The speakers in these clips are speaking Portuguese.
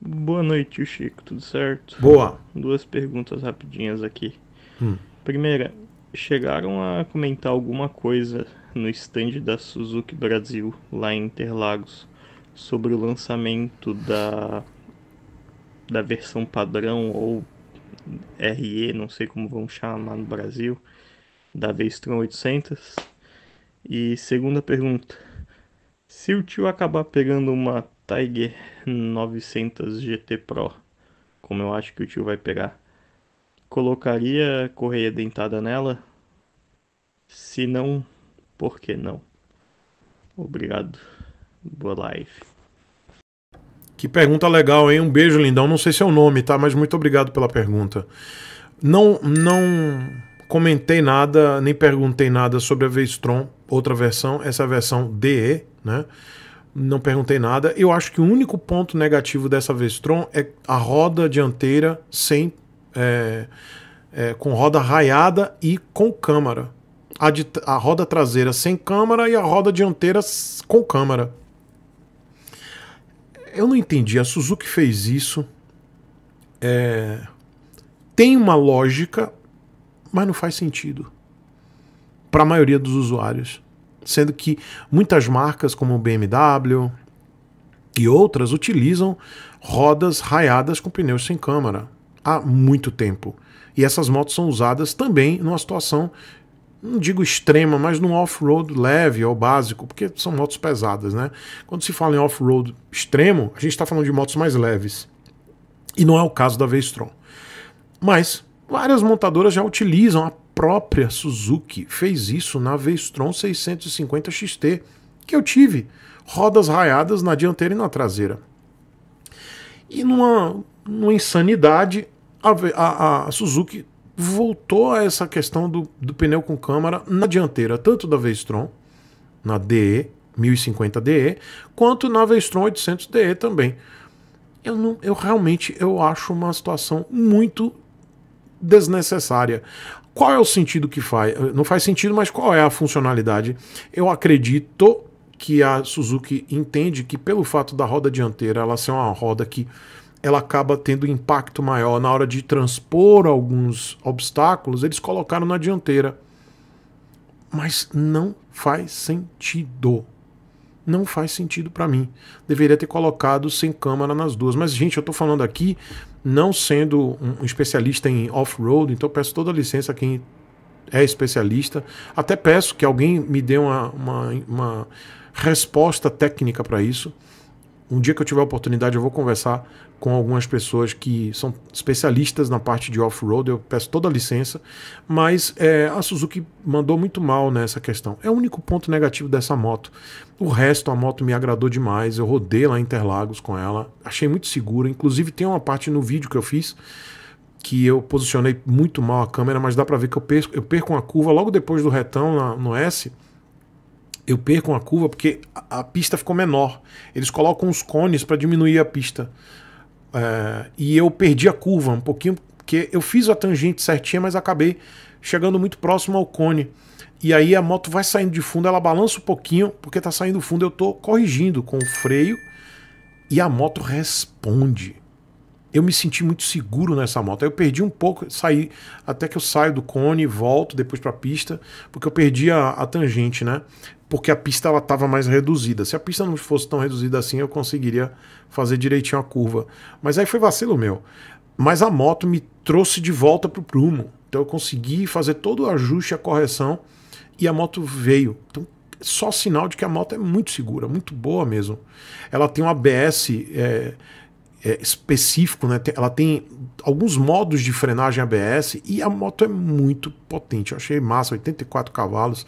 Boa noite, Chico. Tudo certo? Boa. Duas perguntas rapidinhas aqui. Hum. Primeira, chegaram a comentar alguma coisa no stand da Suzuki Brasil, lá em Interlagos, sobre o lançamento da, da versão padrão ou RE, não sei como vão chamar no Brasil, da V-Strom 800? E segunda pergunta, se o tio acabar pegando uma Tiger 900 GT Pro, como eu acho que o tio vai pegar. Colocaria correia dentada nela? Se não, por que não? Obrigado. Boa live. Que pergunta legal, hein? Um beijo, lindão. Não sei seu é nome, tá? Mas muito obrigado pela pergunta. Não, não comentei nada, nem perguntei nada sobre a V-Strom, outra versão, essa é a versão DE, né? não perguntei nada. Eu acho que o único ponto negativo dessa Vestron é a roda dianteira sem. É, é, com roda raiada e com câmara. A, de, a roda traseira sem câmara e a roda dianteira com câmara. Eu não entendi. A Suzuki fez isso. É, tem uma lógica, mas não faz sentido para a maioria dos usuários sendo que muitas marcas como BMW e outras utilizam rodas raiadas com pneus sem câmara há muito tempo. E essas motos são usadas também numa situação, não digo extrema, mas num off-road leve ou básico, porque são motos pesadas, né? Quando se fala em off-road extremo, a gente está falando de motos mais leves. E não é o caso da V-Strom. Mas várias montadoras já utilizam a própria Suzuki fez isso na Vestron 650 XT, que eu tive, rodas raiadas na dianteira e na traseira. E numa, numa insanidade, a, a, a, Suzuki voltou a essa questão do, do pneu com câmara na dianteira, tanto da Vestron, na DE, 1050DE, quanto na Vestron 800DE também. Eu, não, eu realmente eu acho uma situação muito desnecessária. Qual é o sentido que faz? Não faz sentido, mas qual é a funcionalidade? Eu acredito que a Suzuki entende que pelo fato da roda dianteira ela ser uma roda que ela acaba tendo impacto maior na hora de transpor alguns obstáculos, eles colocaram na dianteira. Mas não faz sentido. Não faz sentido para mim. Deveria ter colocado sem câmera nas duas. Mas, gente, eu estou falando aqui não sendo um especialista em off-road, então peço toda a licença a quem é especialista. Até peço que alguém me dê uma, uma, uma resposta técnica para isso um dia que eu tiver a oportunidade, eu vou conversar com algumas pessoas que são especialistas na parte de off-road. Eu peço toda a licença, mas é, a Suzuki mandou muito mal nessa questão. É o único ponto negativo dessa moto. O resto, a moto me agradou demais. Eu rodei lá em Interlagos com ela, achei muito segura. Inclusive, tem uma parte no vídeo que eu fiz que eu posicionei muito mal a câmera, mas dá para ver que eu perco, eu perco uma curva logo depois do retão na, no S eu perco uma curva porque a, a pista ficou menor. Eles colocam os cones para diminuir a pista. É, e eu perdi a curva um pouquinho, porque eu fiz a tangente certinha, mas acabei chegando muito próximo ao cone. E aí a moto vai saindo de fundo, ela balança um pouquinho, porque está saindo fundo, eu estou corrigindo com o freio e a moto responde eu me senti muito seguro nessa moto. Aí eu perdi um pouco, saí até que eu saio do cone, volto depois para a pista, porque eu perdi a, a, tangente, né? Porque a pista ela estava mais reduzida. Se a pista não fosse tão reduzida assim, eu conseguiria fazer direitinho a curva. Mas aí foi vacilo meu. Mas a moto me trouxe de volta para o prumo. Então eu consegui fazer todo o ajuste, a correção e a moto veio. Então só sinal de que a moto é muito segura, muito boa mesmo. Ela tem um ABS é, é, específico, né? Ela tem alguns modos de frenagem ABS e a moto é muito potente. Eu achei massa, 84 cavalos,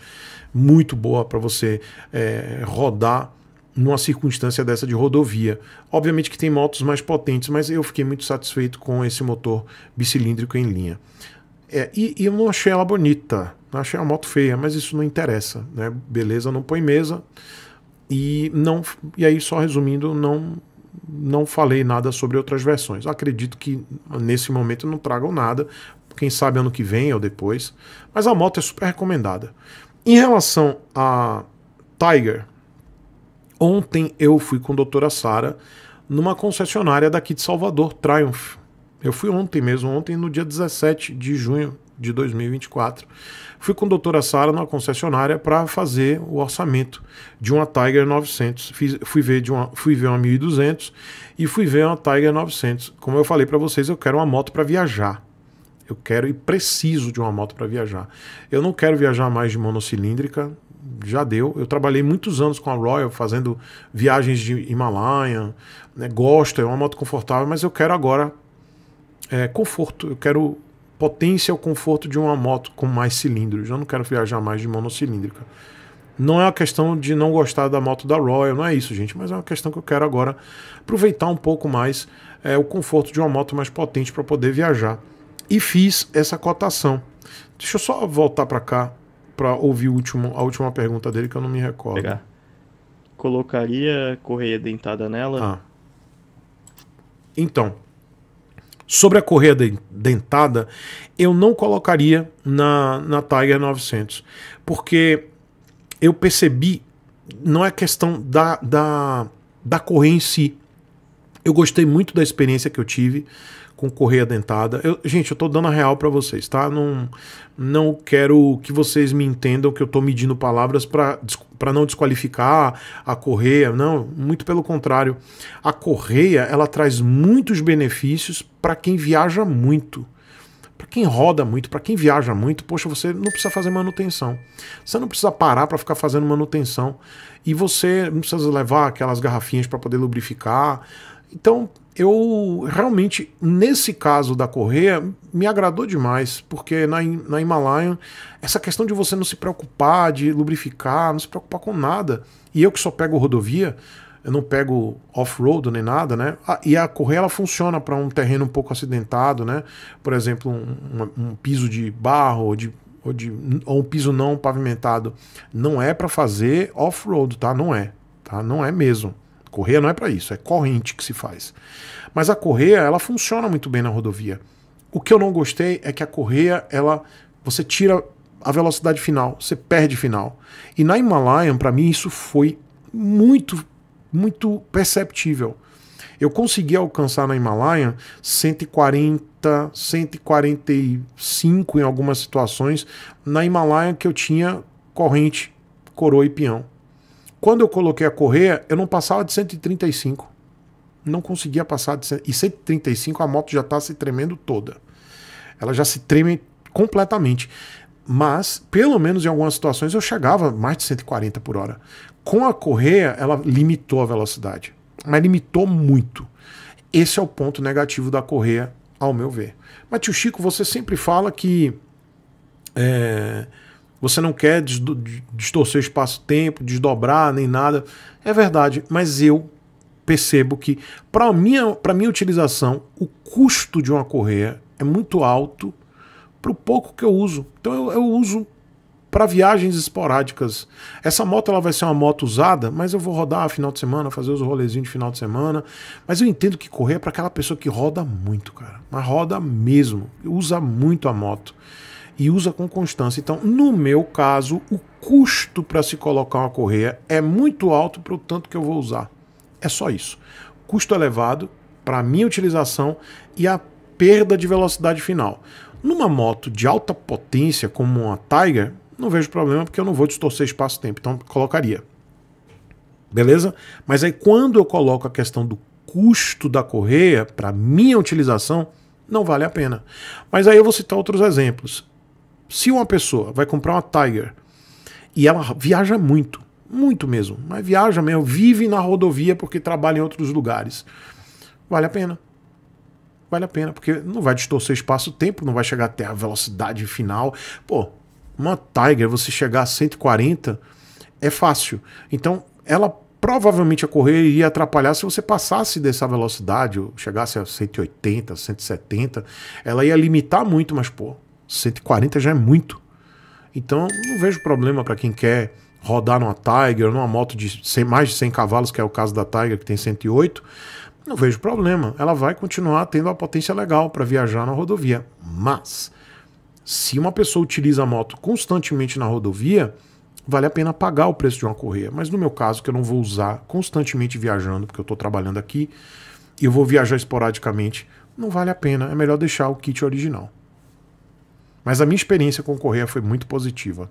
muito boa para você é, rodar numa circunstância dessa de rodovia. Obviamente que tem motos mais potentes, mas eu fiquei muito satisfeito com esse motor bicilíndrico em linha. É, e, e, eu não achei ela bonita, achei a moto feia, mas isso não interessa, né? Beleza, não põe mesa. E não, e aí só resumindo, não não falei nada sobre outras versões. Acredito que nesse momento não tragam nada, quem sabe ano que vem ou depois. Mas a moto é super recomendada. Em relação a Tiger, ontem eu fui com a doutora Sara numa concessionária daqui de Salvador, Triumph. Eu fui ontem mesmo, ontem no dia 17 de junho, de 2024. Fui com a doutora Sara numa concessionária para fazer o orçamento de uma Tiger 900. Fiz, fui, ver de uma, fui ver uma 1200 e fui ver uma Tiger 900. Como eu falei para vocês, eu quero uma moto para viajar. Eu quero e preciso de uma moto para viajar. Eu não quero viajar mais de monocilíndrica, já deu. Eu trabalhei muitos anos com a Royal fazendo viagens de Himalaia, né? gosto, é uma moto confortável, mas eu quero agora é, conforto, eu quero potência o conforto de uma moto com mais cilindros. Eu não quero viajar mais de monocilíndrica. Não é uma questão de não gostar da moto da Royal, não é isso, gente, mas é uma questão que eu quero agora aproveitar um pouco mais é, o conforto de uma moto mais potente para poder viajar. E fiz essa cotação. Deixa eu só voltar para cá para ouvir último, a última pergunta dele que eu não me recordo. Pegar. Colocaria correia dentada nela? Ah. Então, Sobre a correia dentada, eu não colocaria na, na Tiger 900, porque eu percebi, não é questão da, da, da correia em si. Eu gostei muito da experiência que eu tive com correia dentada. Eu, gente, eu tô dando a real para vocês, tá? Não, não quero que vocês me entendam que eu tô medindo palavras para não desqualificar a correia. Não, muito pelo contrário. A correia, ela traz muitos benefícios para quem viaja muito. Para quem roda muito, para quem viaja muito, poxa, você não precisa fazer manutenção. Você não precisa parar para ficar fazendo manutenção. E você não precisa levar aquelas garrafinhas para poder lubrificar. Então, eu realmente, nesse caso da correia, me agradou demais, porque na, na Himalaia essa questão de você não se preocupar, de lubrificar, não se preocupar com nada. E eu que só pego rodovia, eu não pego off-road nem nada, né? Ah, e a correia ela funciona para um terreno um pouco acidentado, né? Por exemplo, um, um, um piso de barro ou de ou, de, ou um piso não pavimentado. Não é para fazer off-road, tá? Não é, tá? Não é mesmo. Correia não é para isso, é corrente que se faz. Mas a correia, ela funciona muito bem na rodovia. O que eu não gostei é que a correia, ela você tira a velocidade final, você perde final. E na Himalayan, para mim isso foi muito muito perceptível. Eu consegui alcançar na Himalayan 140, 145 em algumas situações, na Himalayan que eu tinha corrente, coroa e peão. Quando eu coloquei a correia, eu não passava de 135. Não conseguia passar de 135. e 135 a moto já está se tremendo toda. Ela já se treme completamente. Mas, pelo menos em algumas situações, eu chegava mais de 140 por hora. Com a correia, ela limitou a velocidade. Mas limitou muito. Esse é o ponto negativo da correia, ao meu ver. Mas, tio Chico, você sempre fala que. É você não quer distorcer o espaço-tempo, desdobrar nem nada. É verdade, mas eu percebo que, para minha, minha utilização, o custo de uma correia é muito alto para o pouco que eu uso. Então eu, eu uso para viagens esporádicas. Essa moto ela vai ser uma moto usada, mas eu vou rodar final de semana, fazer os rolezinhos de final de semana. Mas eu entendo que correr é para aquela pessoa que roda muito, cara. Mas roda mesmo, usa muito a moto e usa com constância. Então, no meu caso, o custo para se colocar uma correia é muito alto para o tanto que eu vou usar. É só isso. Custo elevado para a minha utilização e a perda de velocidade final. Numa moto de alta potência como uma Tiger, não vejo problema porque eu não vou distorcer espaço-tempo, então colocaria. Beleza? Mas aí quando eu coloco a questão do custo da correia para minha utilização, não vale a pena. Mas aí eu vou citar outros exemplos se uma pessoa vai comprar uma Tiger e ela viaja muito, muito mesmo, mas viaja mesmo, vive na rodovia porque trabalha em outros lugares, vale a pena. Vale a pena, porque não vai distorcer espaço-tempo, não vai chegar até a velocidade final. Pô, uma Tiger, você chegar a 140 é fácil. Então, ela provavelmente a correr ia atrapalhar se você passasse dessa velocidade, ou chegasse a 180, 170, ela ia limitar muito, mas pô, 140 já é muito. Então, não vejo problema para quem quer rodar numa Tiger, numa moto de 100, mais de 100 cavalos, que é o caso da Tiger, que tem 108. Não vejo problema. Ela vai continuar tendo a potência legal para viajar na rodovia. Mas, se uma pessoa utiliza a moto constantemente na rodovia, vale a pena pagar o preço de uma correia. Mas no meu caso, que eu não vou usar constantemente viajando, porque eu estou trabalhando aqui, e eu vou viajar esporadicamente, não vale a pena. É melhor deixar o kit original. Mas a minha experiência com Correia foi muito positiva.